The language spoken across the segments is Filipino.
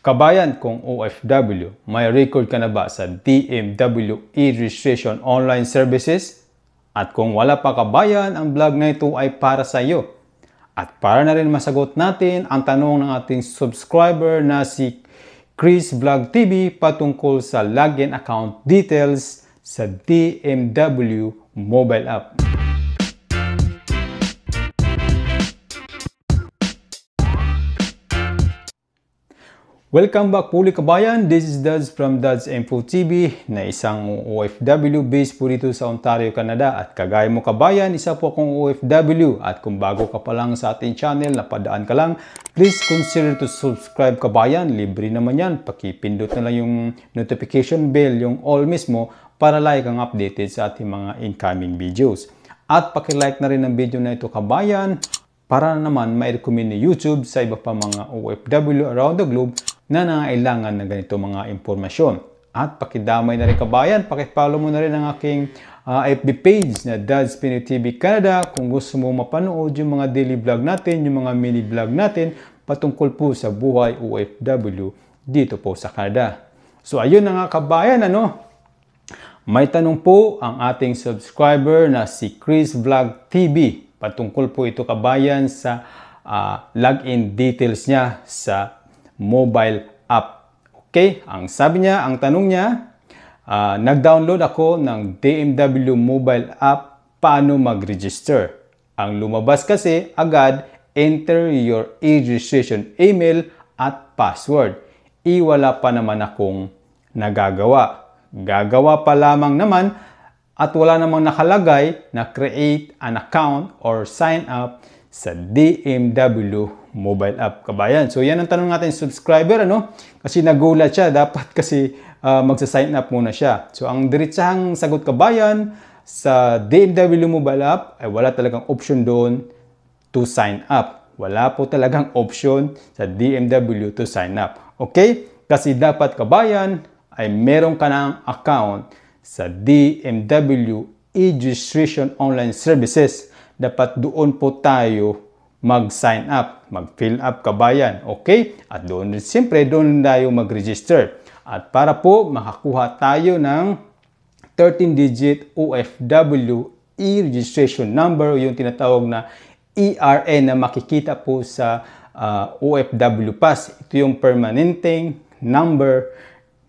Kabayan kung OFW, may record ka na ba sa DMW e-registration online services? At kung wala pa kabayan, ang vlog na ito ay para sa iyo. At para na rin masagot natin ang tanong ng ating subscriber na si Chris Vlog TV patungkol sa login account details sa DMW mobile app. Welcome back po ulit kabayan, this is Dads from Dads Info TV na isang OFW based po dito sa Ontario, Canada at kagaya mo kabayan, isa po akong OFW at kung bago ka pa lang sa ating channel, napadaan ka lang, please consider to subscribe kabayan, libre naman yan, pakipindot na lang yung notification bell, yung all mismo para like ang updated sa ating mga incoming videos. At pakilike na rin ang video na ito kabayan para naman ma-recommend ni YouTube sa iba pa mga OFW around the globe na nangailangan ng ganito mga impormasyon. At pakidamay na rin kabayan, pakipollow mo na rin ang aking uh, ah, FB page na Dad's Pinoy TV Canada kung gusto mo mapanood yung mga daily vlog natin, yung mga mini vlog natin patungkol po sa buhay OFW dito po sa Canada. So ayun na nga kabayan ano, may tanong po ang ating subscriber na si Chris Vlog TV. Patungkol po ito kabayan sa uh, login details niya sa mobile app. Okay, ang sabi niya, ang tanong niya, uh, nag-download ako ng DMW mobile app, paano mag-register? Ang lumabas kasi agad, enter your e-registration email at password. Iwala pa naman akong nagagawa. Gagawa pa lamang naman at wala namang nakalagay na create an account or sign up sa DMW mobile app kabayan. So yan ang tanong natin subscriber ano kasi nagulat siya dapat kasi uh, magsa-sign up muna siya. So ang diretsahang sagot kabayan sa DMW mobile app ay wala talagang option doon to sign up. Wala po talagang option sa DMW to sign up. Okay? Kasi dapat kabayan ay meron ka ng account sa DMW e-registration online services. Dapat doon po tayo mag-sign up, mag-fill up kabayan. Okay? At doon din siyempre, doon din tayo mag-register. At para po makakuha tayo ng 13-digit OFW e-registration number, yung tinatawag na ERN na makikita po sa uh, ah, OFW Pass. Ito yung permanenteng number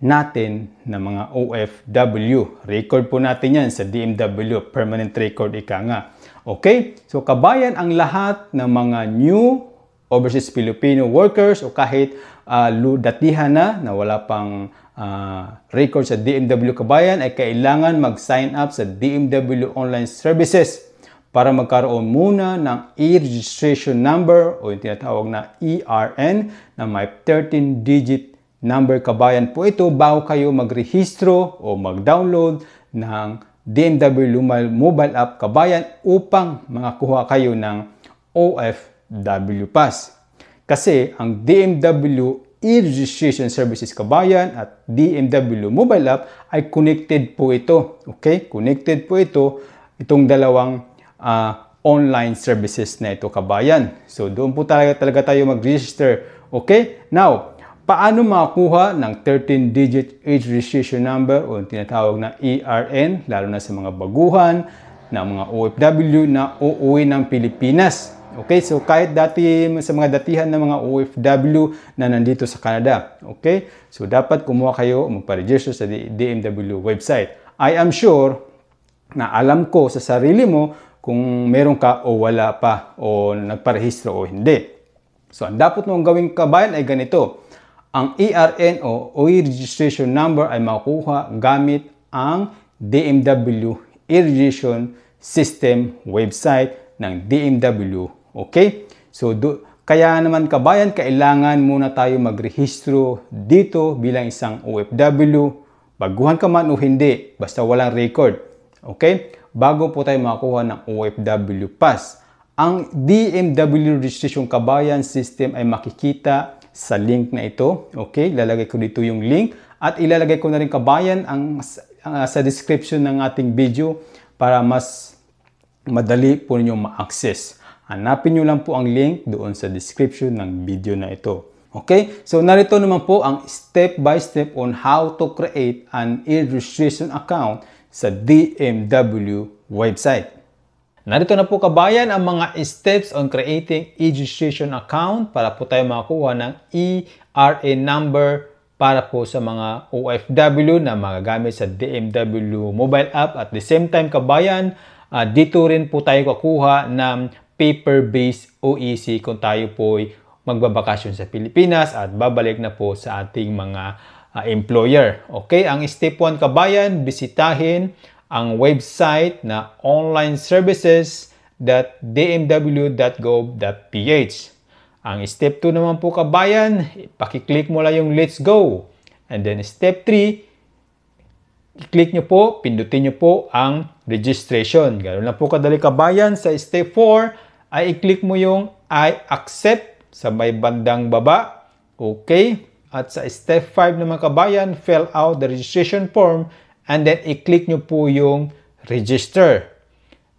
natin na mga OFW. Record po natin yan sa DMW, Permanent Record ika nga. Okay? So kabayan ang lahat ng mga new overseas Filipino workers o kahit uh, ah, datihan na na wala pang uh, record sa DMW kabayan ay kailangan mag-sign up sa DMW Online Services para magkaroon muna ng e-registration number o yung tinatawag na ERN na may 13-digit Number kabayan po ito bago kayo magrehistro o mag-download ng DMW Lumal Mobile App Kabayan upang makakuha kayo ng OFW Pass. Kasi ang DMW e-registration services kabayan at DMW mobile app ay connected po ito. Okay? Connected po ito itong dalawang uh, online services na ito kabayan. So doon po talaga, talaga tayo mag-register. Okay? Now, Paano makuha ng 13-digit age registration number o tinatawag na ERN lalo na sa mga baguhan, ng mga OFW na uuwi ng Pilipinas. Okay, so kahit dati sa mga datihan ng mga OFW na nandito sa Canada. Okay, so dapat kumuha kayo o magpa-register sa DMW website. I am sure na alam ko sa sarili mo kung meron ka o wala pa o nagparehistro o hindi. So ang dapat mong gawing kabayan ay ganito. Ang ERN o e-registration number ay makukuha gamit ang DMW e-registration system website ng DMW. Okay? So, do, kaya naman kabayan, kailangan muna tayo magrehistro dito bilang isang OFW. Baguhan ka man o hindi, basta walang record. Okay? Bago po tayo makakuha ng OFW pass. Ang DMW registration kabayan system ay makikita sa link na ito. Okay, ilalagay ko dito yung link at ilalagay ko na rin kabayan ang, uh, sa description ng ating video para mas madali po ninyo ma-access. Hanapin nyo lang po ang link doon sa description ng video na ito. Okay? So, narito naman po ang step-by-step step on how to create an e-registration account sa DMW website. Narito na po kabayan ang mga steps on creating e-registration account para po tayo makakuha ng ERA number para po sa mga OFW na magagamit sa DMW mobile app. At the same time kabayan, uh, dito rin po tayo kukuha ng paper-based OEC kung tayo po ay magbabakasyon sa Pilipinas at babalik na po sa ating mga uh, employer. Okay, ang step 1 kabayan, bisitahin ang website na online onlineservices.dmw.gov.ph. Ang step 2 naman po kabayan, pakiclick mo lang yung let's go. And then step 3, i-click nyo po, pindutin nyo po ang registration. Ganoon lang po kadali kabayan. Sa step 4 ay i-click mo yung I accept sa may bandang baba. Okay. At sa step 5 naman kabayan, fill out the registration form and then i-click nyo po yung register.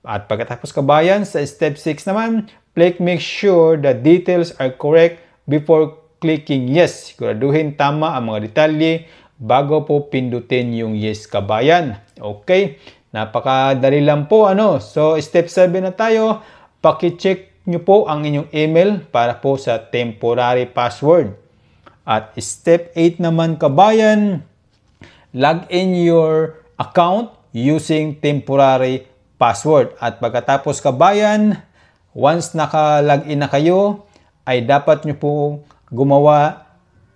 At pagkatapos kabayan, sa step 6 naman, click make sure the details are correct before clicking yes. Siguraduhin tama ang mga detalye bago po pindutin yung yes kabayan. Okay, napakadali lang po ano. So step 7 na tayo, paki-check nyo po ang inyong email para po sa temporary password. At step 8 naman kabayan, log in your account using temporary password. At pagkatapos kabayan, once naka-log in na kayo, ay dapat nyo pong gumawa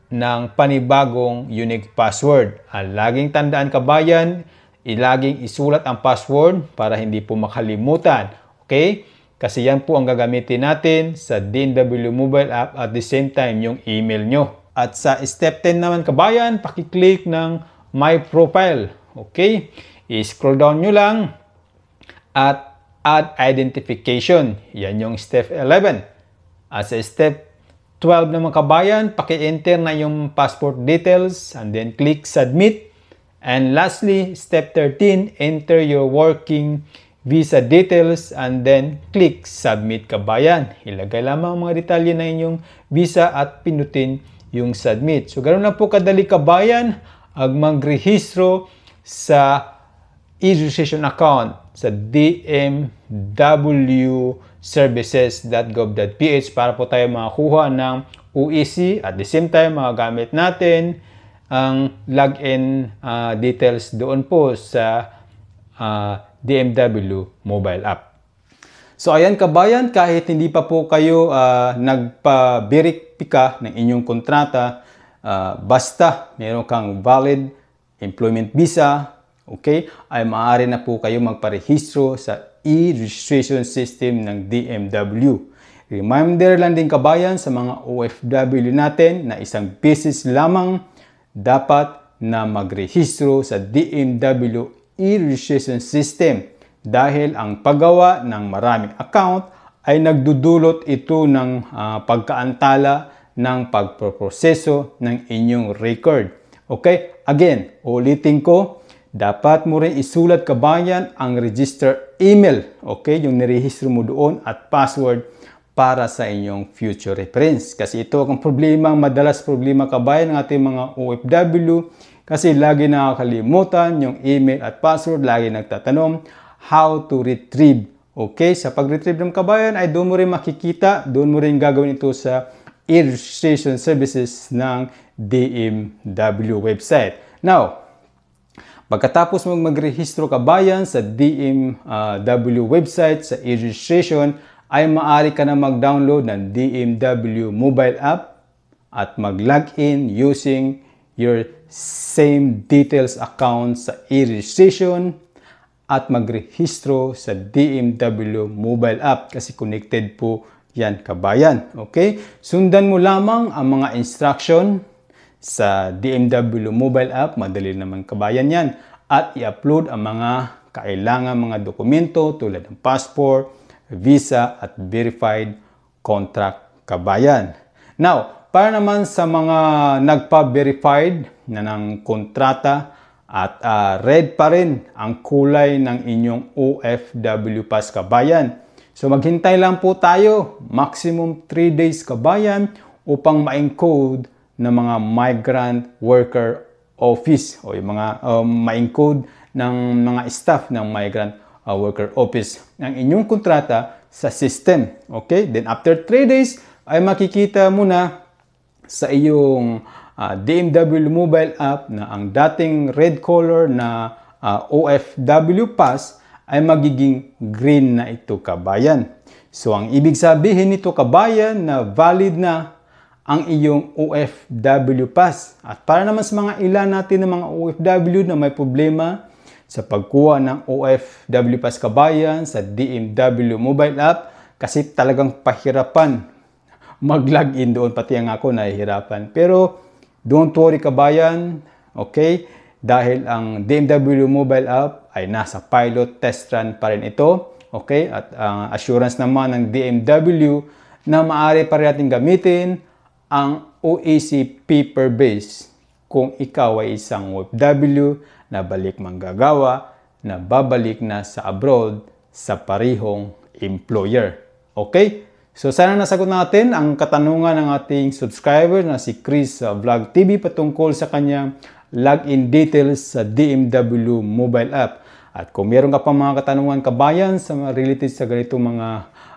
ng panibagong unique password. At laging tandaan kabayan, ilaging isulat ang password para hindi po makalimutan. Okay? Kasi yan po ang gagamitin natin sa DNW mobile app at the same time yung email nyo. At sa step 10 naman kabayan, pakiclick ng my profile. Okay? I-scroll down nyo lang at add identification. Yan yung step 11. As a step 12 naman kabayan, paki-enter na yung passport details and then click submit. And lastly, step 13, enter your working visa details and then click submit kabayan. Ilagay lamang mga detalye na inyong visa at pinutin yung submit. So ganoon na po kadali kabayan ang mangrehistro sa e-registration account sa dmwservices.gov.ph para po tayo makakuha ng UEC at the same time magagamit natin ang login uh, details doon po sa uh, ah, DMW mobile app. So ayan kabayan, kahit hindi pa po kayo uh, nagpa-verify ng inyong kontrata, uh, basta meron kang valid employment visa, okay, ay maaari na po kayo magparehistro sa e-registration system ng DMW. Reminder lang din kabayan sa mga OFW natin na isang beses lamang dapat na magrehistro sa DMW e-registration system dahil ang paggawa ng maraming account ay nagdudulot ito ng uh, pagkaantala ng pagproproseso ng inyong record. Okay? Again, ulitin ko, dapat mo rin isulat kabayan ang register email. Okay? Yung nirehistro mo doon at password para sa inyong future reference. Kasi ito ang problema, madalas problema kabayan ng ating mga OFW kasi lagi nakakalimutan yung email at password, lagi nagtatanong how to retrieve. Okay, sa pag-retrieve ng kabayan ay doon mo rin makikita, doon mo rin gagawin ito sa air registration services ng DMW website. Now, pagkatapos mong magrehistro ka bayan sa DMW website sa air registration, ay maaari ka na mag-download ng DMW mobile app at mag-login using your same details account sa e-registration at magrehistro sa DMW mobile app kasi connected po yan kabayan. Okay? Sundan mo lamang ang mga instruction sa DMW mobile app. Madali naman kabayan yan. At i-upload ang mga kailangan mga dokumento tulad ng passport, visa at verified contract kabayan. Now, para naman sa mga nagpa-verified na ng kontrata at uh, red pa rin ang kulay ng inyong OFW pass kabayan So maghintay lang po tayo, maximum 3 days kabayan upang ma-encode ng mga migrant worker office o yung mga um, ma-encode ng mga staff ng migrant uh, worker office ang inyong kontrata sa system. Okay? Then after 3 days ay makikita mo na sa iyong uh, DMW mobile app na ang dating red color na uh, OFW pass ay magiging green na ito kabayan. So ang ibig sabihin nito kabayan na valid na ang iyong OFW pass. At para naman sa mga ilan natin ng mga OFW na may problema sa pagkuha ng OFW pass kabayan sa DMW mobile app kasi talagang pahirapan mag log in doon pati ang ako nahihirapan. Pero don't worry kabayan, okay? Dahil ang DMW mobile app ay nasa pilot test run pa rin ito. Okay? At ang uh, assurance naman ng DMW na maaari pa rin natin gamitin ang OEC paper base kung ikaw ay isang OFW na balik manggagawa na babalik na sa abroad sa parihong employer. Okay? So sana nasagot natin ang katanungan ng ating subscriber na si Chris Vlog TV patungkol sa kanyang login details sa DMW mobile app. At kung meron ka pa mga katanungan kabayan sa related sa ganitong mga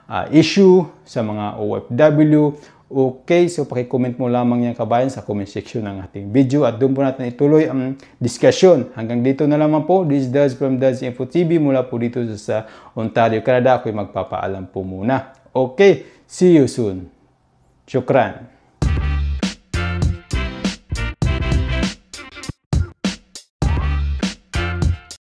uh, issue, sa mga OFW, okay, so pakicomment mo lamang yan kabayan sa comment section ng ating video at doon po natin ituloy ang discussion. Hanggang dito na lamang po, this does from Daz Info TV mula po dito sa Ontario, Canada. Ako'y magpapaalam po muna. Okay, see you soon. Shukran.